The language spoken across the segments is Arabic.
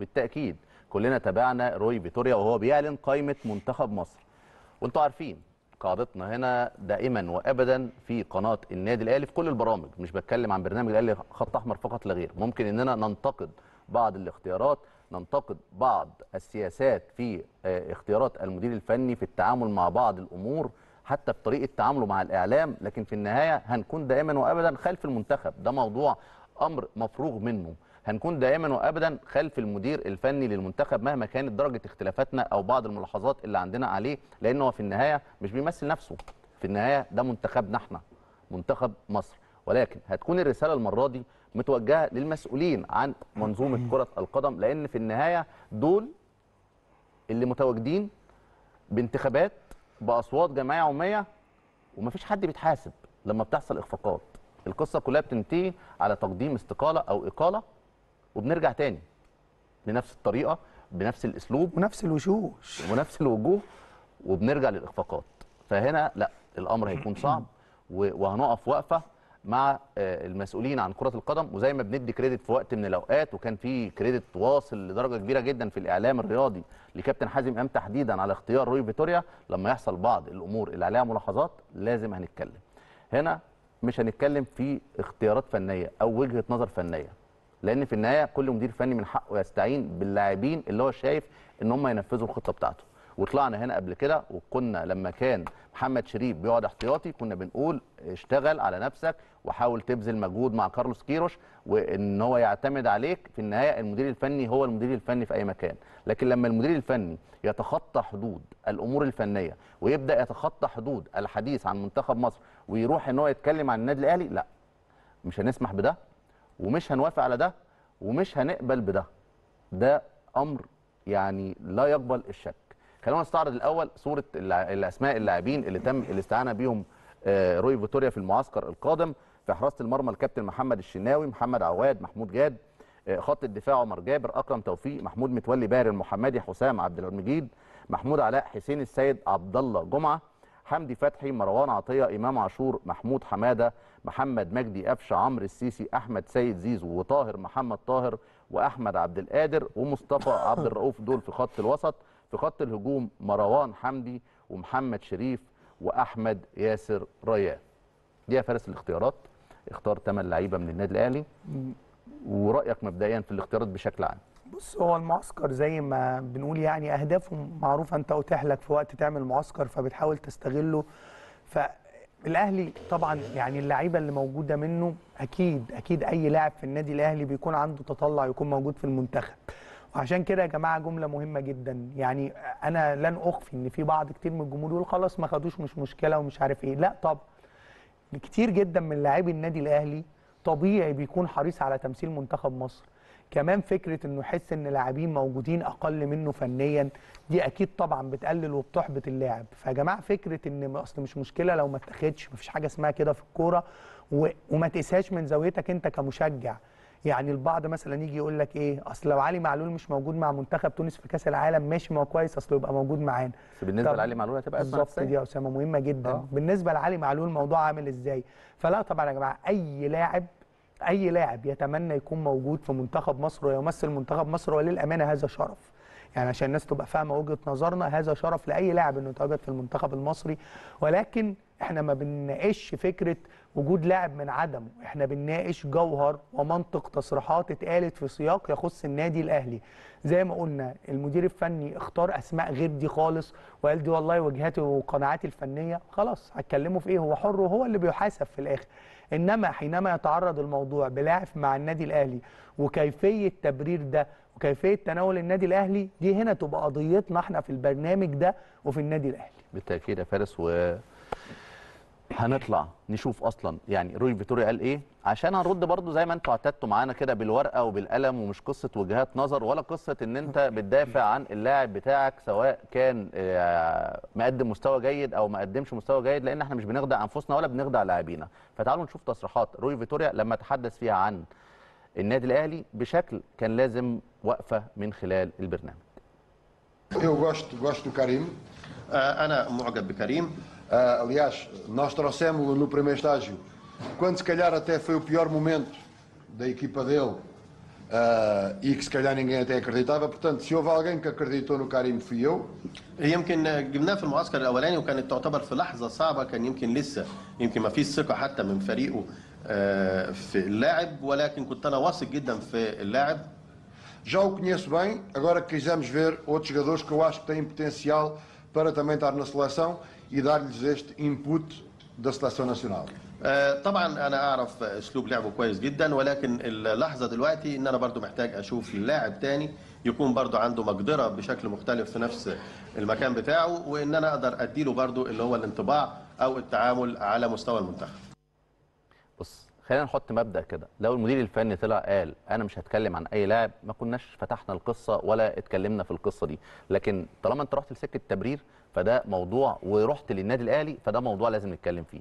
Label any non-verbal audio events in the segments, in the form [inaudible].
بالتاكيد كلنا تابعنا روي فيتوريا وهو بيعلن قائمه منتخب مصر وانتم عارفين قاعدتنا هنا دائما وابدا في قناه النادي الاهلي في كل البرامج مش بتكلم عن برنامج الاهلي خط احمر فقط لا غير ممكن اننا ننتقد بعض الاختيارات ننتقد بعض السياسات في آه، اختيارات المدير الفني في التعامل مع بعض الامور حتى في طريقه تعامله مع الاعلام لكن في النهايه هنكون دائما وابدا خلف المنتخب ده موضوع امر مفروغ منه هنكون دائما وابدا خلف المدير الفني للمنتخب مهما كانت درجه اختلافاتنا او بعض الملاحظات اللي عندنا عليه لان هو في النهايه مش بيمثل نفسه في النهايه ده منتخبنا احنا منتخب مصر ولكن هتكون الرساله المره دي متوجهه للمسؤولين عن منظومه كره القدم لان في النهايه دول اللي متواجدين بانتخابات باصوات جماعيه عموميه ومفيش حد بيتحاسب لما بتحصل اخفاقات القصه كلها بتنتهي على تقديم استقاله او اقاله وبنرجع تاني بنفس الطريقه بنفس الاسلوب ونفس الوشوش ونفس الوجوه وبنرجع للاخفاقات فهنا لا الامر هيكون صعب وهنقف وقفه مع آه، المسؤولين عن كره القدم وزي ما بندي كريدت في وقت من الاوقات وكان في كريدت واصل لدرجه كبيره جدا في الاعلام الرياضي لكابتن حازم امام تحديدا على اختيار روي فيتوريا لما يحصل بعض الامور اللي عليها ملاحظات لازم هنتكلم هنا مش هنتكلم في اختيارات فنيه او وجهه نظر فنيه لان في النهايه كل مدير فني من حقه يستعين باللاعبين اللي هو شايف ان هم ينفذوا الخطه بتاعته وطلعنا هنا قبل كده وكنا لما كان محمد شريف بيقعد احتياطي كنا بنقول اشتغل على نفسك وحاول تبذل مجهود مع كارلوس كيروش وان هو يعتمد عليك في النهايه المدير الفني هو المدير الفني في اي مكان لكن لما المدير الفني يتخطى حدود الامور الفنيه ويبدا يتخطى حدود الحديث عن منتخب مصر ويروح ان هو يتكلم عن النادي الاهلي لا مش هنسمح بده ومش هنوافق على ده ومش هنقبل بده ده امر يعني لا يقبل الشك خلونا نستعرض الاول صوره الاسماء اللاعبين اللي تم الاستعانه بيهم آه، روي فيتوريا في المعسكر القادم في حراسه المرمى الكابتن محمد الشناوي محمد عواد محمود جاد آه، خط الدفاع عمر جابر اكرم توفيق محمود متولي باهر المحمدي حسام عبد المجيد محمود علاء حسين السيد عبد الله جمعه حمدي فتحي مروان عطيه امام عاشور محمود حماده محمد مجدي قفشه عمرو السيسي احمد سيد زيزو وطاهر محمد طاهر واحمد عبد القادر ومصطفى [laughs] عبد الرؤوف دول في خط الوسط في خط الهجوم مروان حمدي ومحمد شريف واحمد ياسر ريان دي يا فارس الاختيارات اختار 8 لعيبه من النادي الاهلي ورايك مبدئيا في الاختيارات بشكل عام بص هو المعسكر زي ما بنقول يعني اهدافه معروفه انت اتاح لك في وقت تعمل معسكر فبتحاول تستغله فالاهلي طبعا يعني اللعيبه اللي موجوده منه اكيد اكيد اي لاعب في النادي الاهلي بيكون عنده تطلع يكون موجود في المنتخب وعشان كده يا جماعه جمله مهمه جدا يعني انا لن اخفي ان في بعض كتير من الجمهور يقول خلاص ما خدوش مش مشكله ومش عارف ايه لا طب كتير جدا من لاعبي النادي الاهلي طبيعي بيكون حريص على تمثيل منتخب مصر كمان فكره انه يحس ان لاعبين موجودين اقل منه فنيا دي اكيد طبعا بتقلل وبتحبط اللاعب فيا جماعه فكره ان اصل مش مشكله لو ما اتاخدش مفيش حاجه اسمها كده في الكوره وما تقساش من زاويتك انت كمشجع يعني البعض مثلا يجي يقول لك ايه اصل لو علي معلول مش موجود مع منتخب تونس في كاس العالم ماشي ما هو كويس اصل يبقى موجود معانا بس بالنسبه لعلي معلول هتبقى بالظبط دي يا اسامه مهمه جدا أوه. بالنسبه لعلي معلول الموضوع عامل ازاي فلا طبعا يا جماعه اي لاعب اي لاعب يتمنى يكون موجود في منتخب مصر ويمثل منتخب مصر وللامانه هذا شرف يعني عشان الناس تبقى فاهمه وجهه نظرنا هذا شرف لاي لاعب انه يتواجد في المنتخب المصري ولكن احنا ما بنناقش فكره وجود لاعب من عدمه احنا بنناقش جوهر ومنطق تصريحات اتقالت في سياق يخص النادي الاهلي زي ما قلنا المدير الفني اختار اسماء غير دي خالص وقال دي والله وجهاتي وقناعاتي الفنيه خلاص هتكلمه في ايه هو حر وهو اللي بيحاسب في الاخر انما حينما يتعرض الموضوع بلاعب مع النادي الاهلي وكيفيه تبرير ده وكيفيه تناول النادي الاهلي دي هنا تبقى قضيتنا احنا في البرنامج ده وفي النادي الاهلي بالتاكيد يا فارس و هنطلع نشوف اصلا يعني روي فيتوريا قال ايه عشان هنرد برضو زي ما انتوا اعتدتوا معانا كده بالورقه وبالقلم ومش قصه وجهات نظر ولا قصه ان انت [laughs] بتدافع عن اللاعب بتاعك سواء كان آه، مقدم مستوى جيد او ما قدمش مستوى جيد لان احنا مش بنخدع انفسنا ولا بنخدع لاعبينا فتعالوا نشوف تصريحات روي فيتوريا لما تحدث فيها عن النادي الاهلي بشكل كان لازم وقفه من خلال البرنامج. كريم آه، انا معجب بكريم Uh, aliás, nós trouxemos-lo no primeiro estágio, quando se calhar até foi o pior momento da equipa dele uh, e que se calhar ninguém até acreditava. Portanto, se houve alguém que acreditou no Karim fui eu. يمكن جبناه في المعسكر الاولاني وكانت تعتبر في لحظه صعبه كان يمكن لسه يمكن ما فيش ثقه حتى من فريقه في اللاعب ولكن كنت انا واثق جدا في اللاعب Já o conheço bem, agora quisemos ver outros jogadores que eu acho que têm potencial para também estar na seleção e dar-lhes este input da seleção nacional. آه، طبعا انا اعرف اسلوب لعبه كويس جدا ولكن اللحظه دلوقتي ان انا برضو محتاج اشوف لاعب تاني يكون برضو عنده مقدره بشكل مختلف في نفس المكان بتاعه وان انا اقدر اديله برضو اللي هو الانطباع او التعامل على مستوى المنتخب خلينا نحط مبدا كده لو المدير الفني طلع قال انا مش هتكلم عن اي لاعب ما كناش فتحنا القصه ولا اتكلمنا في القصه دي لكن طالما انت رحت لسكه التبرير فده موضوع ورحت للنادي الاهلي فده موضوع لازم نتكلم فيه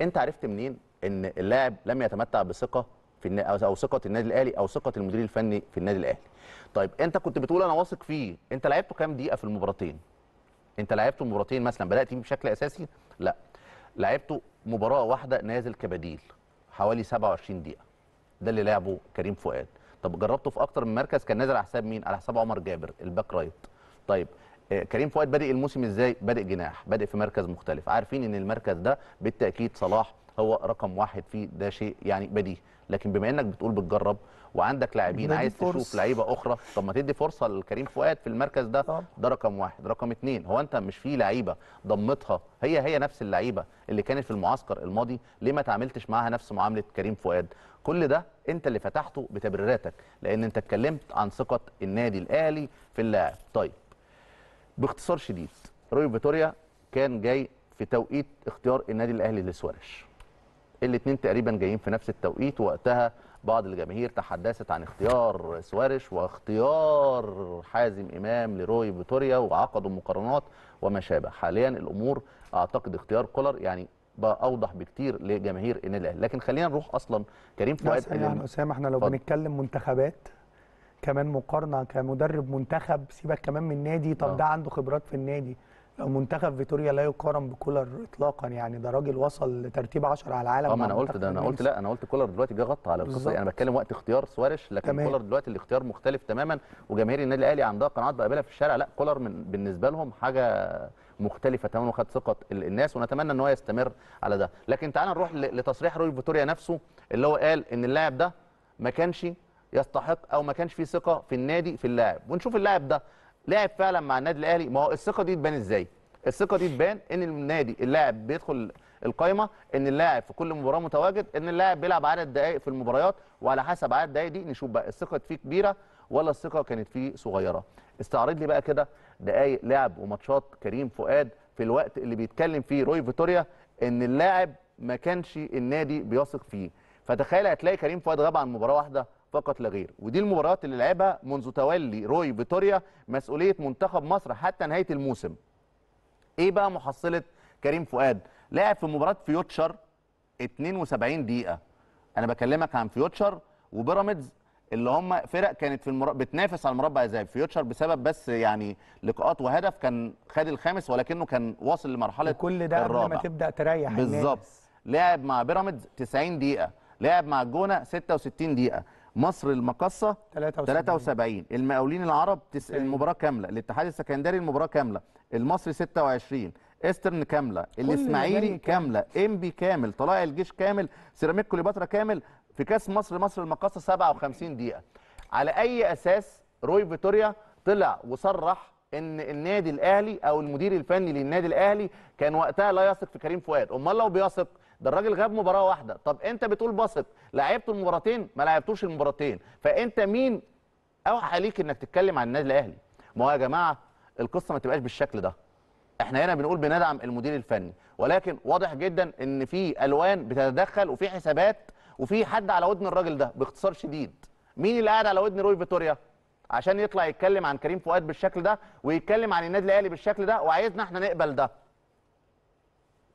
انت عرفت منين ان اللاعب لم يتمتع بثقه في او ثقه النادي الاهلي او ثقه المدير الفني في النادي الاهلي طيب انت كنت بتقول انا واثق فيه انت لعبته كام دقيقه في المباراتين انت لعبته مباراتين مثلا بدات بشكل اساسي لا لعبته مباراه واحده نازل كبديل حوالي 27 دقيقه ده اللي لعبه كريم فؤاد طب جربته في اكتر من مركز كان نازل على حساب مين على حساب عمر جابر الباك رايت طيب آه، كريم فؤاد بادئ الموسم ازاي بادئ جناح بادئ في مركز مختلف عارفين ان المركز ده بالتاكيد صلاح هو رقم واحد فيه ده شيء يعني بديهي لكن بما انك بتقول بتجرب وعندك لاعبين عايز فرص. تشوف لعيبه اخرى طب ما تدي فرصه لكريم فؤاد في المركز ده طب. آه. ده رقم واحد رقم اتنين هو انت مش في لعيبه ضمتها هي هي نفس اللعيبه اللي كانت في المعسكر الماضي ليه ما تعاملتش معاها نفس معامله كريم فؤاد كل ده انت اللي فتحته بتبريراتك لان انت اتكلمت عن ثقه النادي الاهلي في اللاعب طيب باختصار شديد روي فيتوريا كان جاي في توقيت اختيار النادي الاهلي لسواريش الاثنين تقريبا جايين في نفس التوقيت وقتها بعض الجماهير تحدثت عن اختيار سوارش واختيار حازم امام لروي فيتوريا وعقدوا مقارنات وما شابه حاليا الامور اعتقد اختيار كولر يعني بقى اوضح بكتير لجماهير النادي الاهلي لكن خلينا نروح اصلا كريم فؤاد الم... اسامه احنا لو فضل. بنتكلم منتخبات كمان مقارنه كمدرب منتخب سيبك كمان من النادي طب آه. ده عنده خبرات في النادي منتخب فيتوريا لا يقارن بكولر اطلاقا يعني ده راجل وصل لترتيب 10 على العالم اه ما انا قلت ده انا قلت لا انا قلت كولر دلوقتي جه غطى على القصه يعني انا بتكلم وقت اختيار سواريش لكن تمام. كولر دلوقتي الاختيار مختلف تماما وجماهير النادي الاهلي عندها قناعات بقابلها في الشارع لا كولر من بالنسبه لهم حاجه مختلفه تماما وخد ثقه الناس ونتمنى ان هو يستمر على ده لكن تعالى نروح لتصريح روي فيتوريا نفسه اللي هو قال ان اللاعب ده ما كانش يستحق او ما كانش فيه ثقه في النادي في اللاعب ونشوف اللاعب ده لعب فعلا مع النادي الاهلي ما هو الثقه دي تبان ازاي الثقه دي تبان ان النادي اللاعب بيدخل القايمه ان اللاعب في كل مباراه متواجد ان اللاعب بيلعب عدد دقائق في المباريات وعلى حسب عدد الدقائق دي نشوف بقى الثقه فيه كبيره ولا الثقه كانت فيه صغيره استعرض لي بقى كده دقائق لعب وماتشات كريم فؤاد في الوقت اللي بيتكلم فيه روي فيتوريا ان اللاعب ما كانش النادي بيثق فيه فتخيل هتلاقي كريم فؤاد غاب عن مباراه واحده فقط لغير ودي المباريات اللي لعبها منذ تولي روي فيتوريا مسؤوليه منتخب مصر حتى نهايه الموسم ايه بقى محصله كريم فؤاد لعب في مباراه فيوتشر 72 دقيقه انا بكلمك عن فيوتشر وبيراميدز اللي هم فرق كانت في المر... بتنافس على المربع الذهبي فيوتشر بسبب بس يعني لقاءات وهدف كان خد الخامس ولكنه كان واصل لمرحله كل ده قبل ما تبدا تريح بالظبط لعب مع بيراميدز 90 دقيقه لعب مع الجونه 66 دقيقه مصر المقصه 73 المقاولين العرب تس... المباراه كامله الاتحاد السكندري المباراه كامله المصري 26 استرن كامله الاسماعيلي كامله انبي كامل طلائع الجيش كامل سيراميك كليوباترا كامل في كاس مصر مصر المقصة 57 دقيقه على اي اساس روي فيتوريا طلع وصرح ان النادي الاهلي او المدير الفني للنادي الاهلي كان وقتها لا يثق في كريم فؤاد امال لو بيثق ده الراجل غاب مباراه واحده طب انت بتقول بسط لعبته المباراتين ما لعبتوش المباراتين فانت مين اوحى عليك انك تتكلم عن النادي الاهلي ما هو يا جماعه القصه ما تبقاش بالشكل ده احنا هنا بنقول بندعم المدير الفني ولكن واضح جدا ان في الوان بتتدخل وفي حسابات وفي حد على ودن الراجل ده باختصار شديد مين اللي قاعد على ودن روي فيتوريا عشان يطلع يتكلم عن كريم فؤاد بالشكل ده ويتكلم عن النادي الاهلي بالشكل ده وعايزنا احنا نقبل ده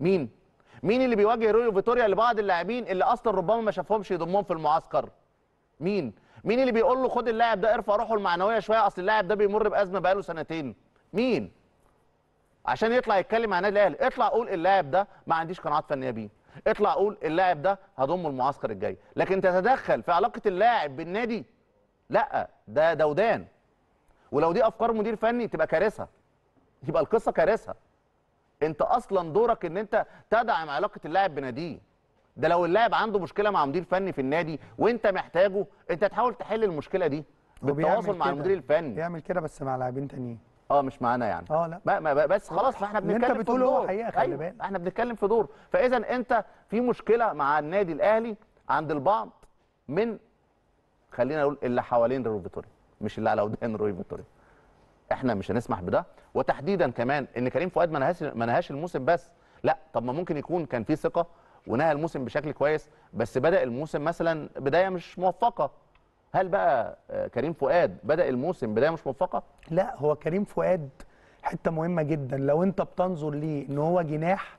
مين مين اللي بيواجه رويو فيتوريا لبعض اللاعبين اللي اصلا ربما ما شافهمش يضمهم في المعسكر مين مين اللي بيقول له خد اللاعب ده ارفع روحه المعنويه شويه اصل اللاعب ده بيمر بازمه بقاله سنتين مين عشان يطلع يتكلم عن النادي الاهلي اطلع قول اللاعب ده ما عنديش قناعات فنيه بيه اطلع قول اللاعب ده هضمه المعسكر الجاي لكن تتدخل في علاقه اللاعب بالنادي لا ده دودان ولو دي افكار مدير فني تبقى كارثه يبقى القصه كارثه انت اصلا دورك ان انت تدعم علاقه اللاعب بناديه ده لو اللاعب عنده مشكله مع مدير فني في النادي وانت محتاجه انت تحاول تحل المشكله دي بالتواصل مع المدير الفني بيعمل كده بس مع لاعبين تانيين اه مش معانا يعني اه لا ما ما بس خلاص ما احنا بنتكلم انت دور هو حقيقه خلي أيوه، بالك احنا بنتكلم في دور فاذا انت في مشكله مع النادي الاهلي عند البعض من خلينا نقول اللي حوالين روي فيتوريا مش اللي على ودان روي فيتوريا احنا مش هنسمح بده وتحديدا كمان ان كريم فؤاد ما نهاش الموسم بس لا طب ما ممكن يكون كان في ثقه ونهى الموسم بشكل كويس بس بدا الموسم مثلا بدايه مش موفقه هل بقى آه، كريم فؤاد بدا الموسم بدايه مش موفقه لا هو كريم فؤاد حته مهمه جدا لو انت بتنظر ليه ان هو جناح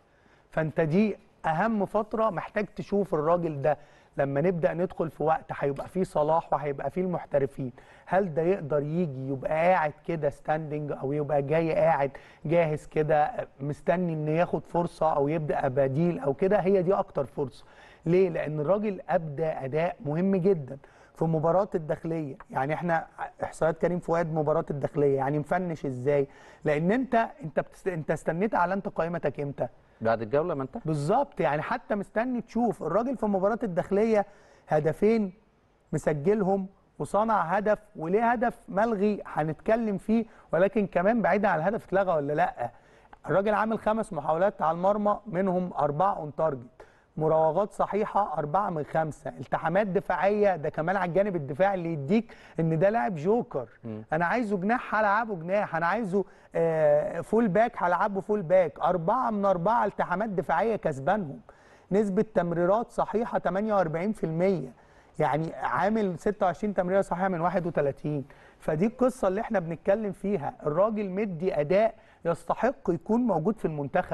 فانت دي اهم فتره محتاج تشوف الراجل ده لما نبدا ندخل في وقت هيبقى فيه صلاح وهيبقى فيه المحترفين هل ده يقدر يجي يبقى قاعد كده ستاندنج او يبقى جاي قاعد جاهز كده مستني ان ياخد فرصه او يبدا بديل او كده هي دي اكتر فرصه ليه لان الراجل ابدى اداء مهم جدا في مباراه الداخليه يعني احنا احصائيات كريم فؤاد مباراه الداخليه يعني مفنش ازاي لان انت انت بتست... انت استنيت على انت قائمتك امتى بعد الجوله ما انت بالظبط يعني حتى مستني تشوف الراجل في مباراه الداخليه هدفين مسجلهم وصنع هدف وليه هدف ملغي هنتكلم فيه ولكن كمان بعيدا عن الهدف اتلغى ولا لا الراجل عامل خمس محاولات على المرمى منهم اربعه اون تارجت مراوغات صحيحه 4 من 5 التحامات دفاعيه ده كمان على الجانب الدفاعي اللي يديك ان ده لاعب جوكر م. انا عايزه جناح هلعبه جناح انا عايزه فول آه، باك هلعبه فول باك 4 من 4 التحامات دفاعيه كسبانهم نسبه تمريرات صحيحه 48% يعني عامل 26 تمريره صحيحه من 31 فدي القصه اللي احنا بنتكلم فيها الراجل مدي اداء يستحق يكون موجود في المنتخب